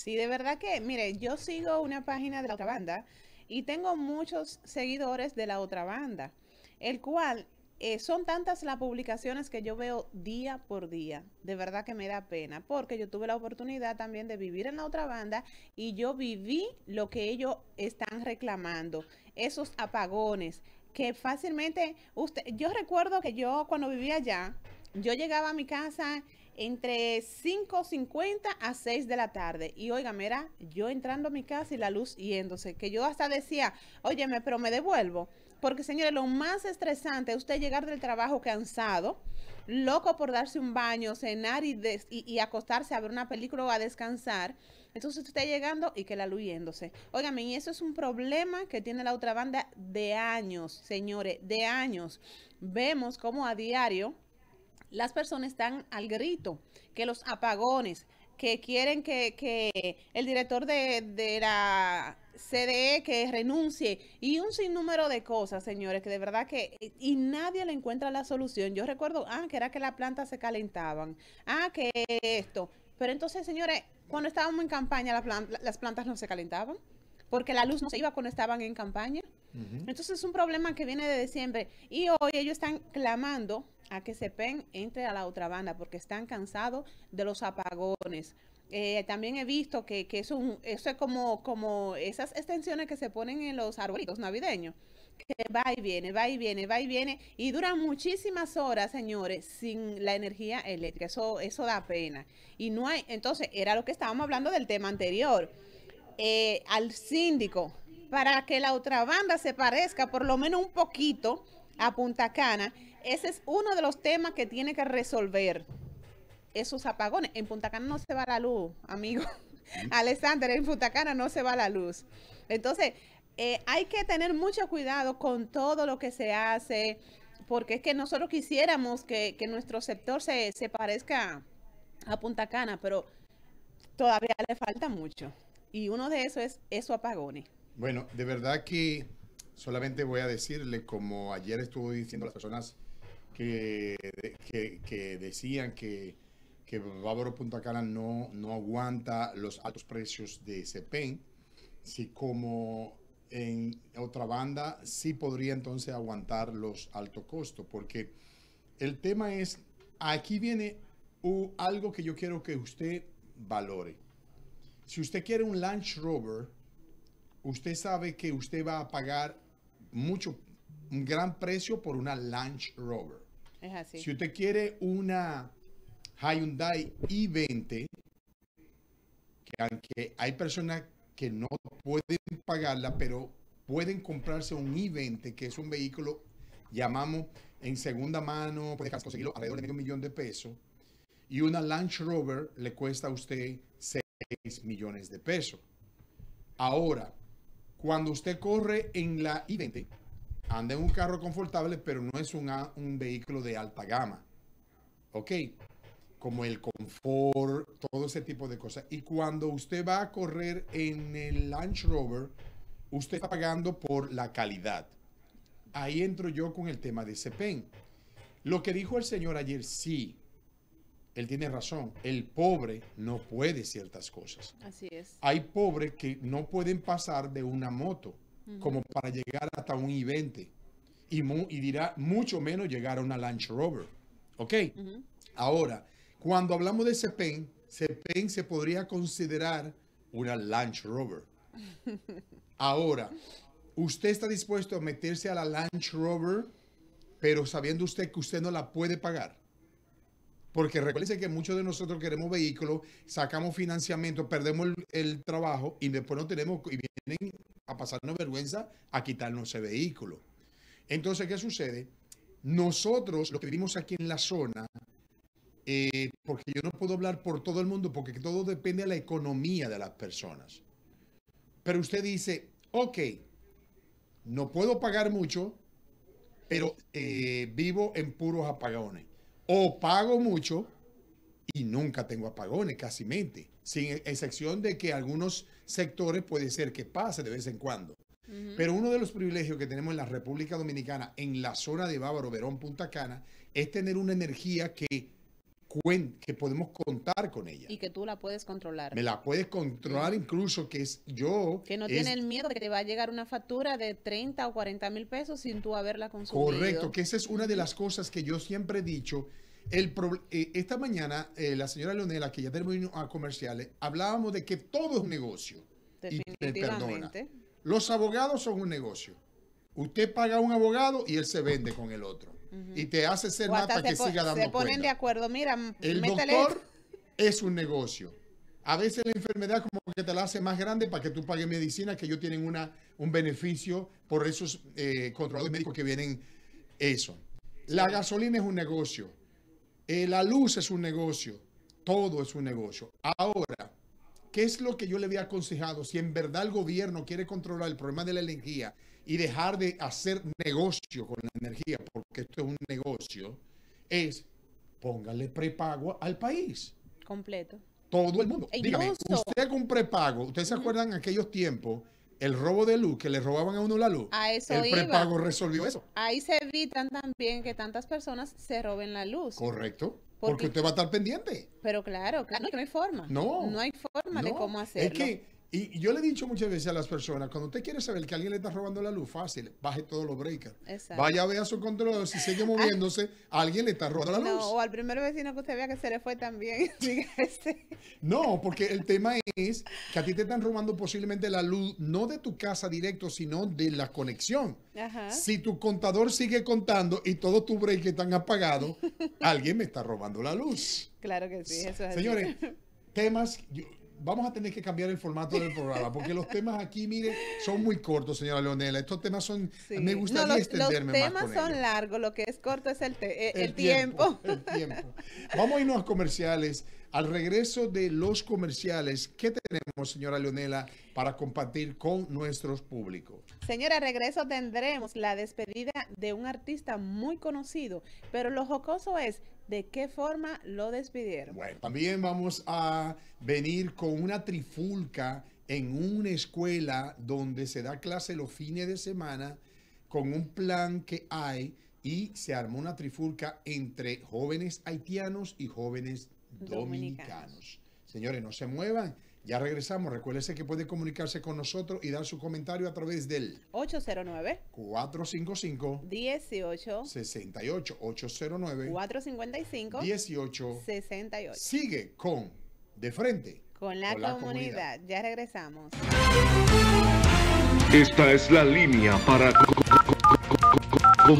Sí, de verdad que, mire, yo sigo una página de la otra banda y tengo muchos seguidores de la otra banda, el cual eh, son tantas las publicaciones que yo veo día por día. De verdad que me da pena, porque yo tuve la oportunidad también de vivir en la otra banda y yo viví lo que ellos están reclamando, esos apagones que fácilmente usted, yo recuerdo que yo cuando vivía allá, yo llegaba a mi casa entre 5.50 a 6 de la tarde. Y oiga, mira, yo entrando a mi casa y la luz yéndose, que yo hasta decía, óyeme, pero me devuelvo. Porque señores, lo más estresante es usted llegar del trabajo cansado, loco por darse un baño, cenar y, y, acostarse a ver una película o a descansar. Entonces usted está llegando y que la luz yéndose. Óigame, y eso es un problema que tiene la otra banda de años, señores, de años. Vemos como a diario las personas están al grito, que los apagones, que quieren que, el director de, la CDE que renuncie y un sinnúmero de cosas, señores, que de verdad que y nadie le encuentra la solución. Yo recuerdo, ah, que era que las plantas se calentaban, ah, que esto. Pero entonces, señores, cuando estábamos en campaña, las plantas no se calentaban porque la luz no se iba cuando estaban en campaña. Entonces es un problema que viene de diciembre y hoy ellos están clamando a que se pen entre a la otra banda porque están cansados de los apagones. Eh, también he visto que, es eso es como, como esas extensiones que se ponen en los arbolitos navideños, que va y viene, va y viene, va y viene, y duran muchísimas horas, señores, sin la energía eléctrica. Eso, eso da pena. Y no hay, entonces, era lo que estábamos hablando del tema anterior. Eh, al síndico, para que la otra banda se parezca por lo menos un poquito a Punta Cana, ese es uno de los temas que tiene que resolver esos apagones. En Punta Cana no se va la luz, amigo. Alexander, en Punta Cana no se va la luz. Entonces, eh, hay que tener mucho cuidado con todo lo que se hace, porque es que nosotros quisiéramos que, nuestro sector se, parezca a Punta Cana, pero todavía le falta mucho. Y uno de esos es esos apagones. Bueno, de verdad que solamente voy a decirle, como ayer estuvo diciendo las personas que, que, decían que, que Bávaro Punta Cana no, no aguanta los altos precios de Cepén, si como en otra banda sí podría entonces aguantar los altos costos, porque el tema es, aquí viene algo que yo quiero que usted valore. Si usted quiere un lunch Rover, usted sabe que usted va a pagar mucho, un gran precio por una lunch Rover. Si usted quiere una Hyundai i20, que aunque hay personas que no pueden pagarla, pero pueden comprarse un i20, que es un vehículo, llamamos en segunda mano, puede conseguirlo alrededor de medio millón de pesos, y una Land Rover le cuesta a usted 6 millones de pesos. Ahora, cuando usted corre en la i20, anda en un carro confortable, pero no es un, un vehículo de alta gama. ¿Ok? Como el confort, todo ese tipo de cosas. Y cuando usted va a correr en el Lunch Rover, usted está pagando por la calidad. Ahí entro yo con el tema de CEPEN. Lo que dijo el señor ayer, sí, él tiene razón. El pobre no puede ciertas cosas. Así es. Hay pobres que no pueden pasar de una moto como para llegar hasta un i20 y, dirá mucho menos llegar a una Land Rover. ¿Ok? Ahora, cuando hablamos de Cepen, Cepen se podría considerar una Land Rover. Ahora, ¿usted está dispuesto a meterse a la Land Rover, pero sabiendo usted que usted no la puede pagar? Porque recuerde que muchos de nosotros queremos vehículos, sacamos financiamiento, perdemos el, el, trabajo y después no tenemos, y vienen pasarnos vergüenza, a quitarnos ese vehículo. Entonces, ¿qué sucede? Nosotros, lo que vivimos aquí en la zona, eh, porque yo no puedo hablar por todo el mundo, porque todo depende de la economía de las personas. Pero usted dice, ok, no puedo pagar mucho, pero eh, vivo en puros apagones. O pago mucho, y nunca tengo apagones casi mente, sin excepción de que algunos sectores puede ser que pase de vez en cuando. Pero uno de los privilegios que tenemos en la República Dominicana, en la zona de Bávaro, Verón, Punta Cana, es tener una energía que, que podemos contar con ella. Y que tú la puedes controlar. Me la puedes controlar incluso que es yo. Que no tiene el miedo de que te va a llegar una factura de 30 o 40 mil pesos sin tú haberla consumido. Correcto, que esa es una de las cosas que yo siempre he dicho eh, esta mañana, eh, la señora Leonela, que ya terminó a comerciales, hablábamos de que todo es negocio. los abogados son un negocio. Usted paga a un abogado y él se vende con el otro. Y te hace ser nada para que siga dando Se ponen de acuerdo, mira, el doctor es un negocio. A veces la enfermedad como que te la hace más grande para que tú pagues medicina, que ellos tienen una, un beneficio por esos eh, controladores médicos que vienen eso. La gasolina es un negocio. Eh, la luz es un negocio, todo es un negocio. Ahora, ¿qué es lo que yo le había aconsejado? Si en verdad el gobierno quiere controlar el problema de la energía y dejar de hacer negocio con la energía, porque esto es un negocio, es póngale prepago al país. Completo. Todo el mundo. E Dígame, usted con prepago, ¿ustedes se acuerdan aquellos tiempos el robo de luz, que le robaban a uno la luz, a eso el prepago resolvió eso. Ahí se evitan también que tantas personas se roben la luz. Correcto. Porque, usted va a estar pendiente. Pero claro, claro, no hay forma. No. No hay forma de cómo hacerlo. que y yo le he dicho muchas veces a las personas, cuando usted quiere saber que alguien le está robando la luz, fácil, baje todos los breakers. Vaya a ver a su controlador, si sigue moviéndose, ah. alguien le está robando la luz. No, o al primer vecino que usted vea que se le fue también. Este. no, porque el tema es que a ti te están robando posiblemente la luz, no de tu casa directo, sino de la conexión. Ajá. Si tu contador sigue contando y todos tus breakers están apagados, alguien me está robando la luz. Claro que sí, eso es Señores, temas vamos a tener que cambiar el formato del programa, porque los temas aquí, mire, son muy cortos, señora Leonela. Estos temas son, me gustaría más con extenderme los temas son largos, lo que es corto es el, eh, tiempo. El tiempo. Vamos a irnos a comerciales. Al regreso de los comerciales, ¿qué tenemos, señora Leonela, para compartir con nuestros públicos? Señora, al regreso tendremos la despedida de un artista muy conocido, pero lo jocoso es de qué forma lo despidieron. Bueno, también vamos a venir con una trifulca en una escuela donde se da clase los fines de semana con un plan que hay y se armó una trifulca entre jóvenes haitianos y jóvenes dominicanos. Señores, no se muevan. Ya regresamos. Recuérdense que puede comunicarse con nosotros y dar su comentario a través del 809-455-1868. 809-455-1868. Sigue con De Frente. Con la, comunidad. Ya regresamos. Esta es la línea para...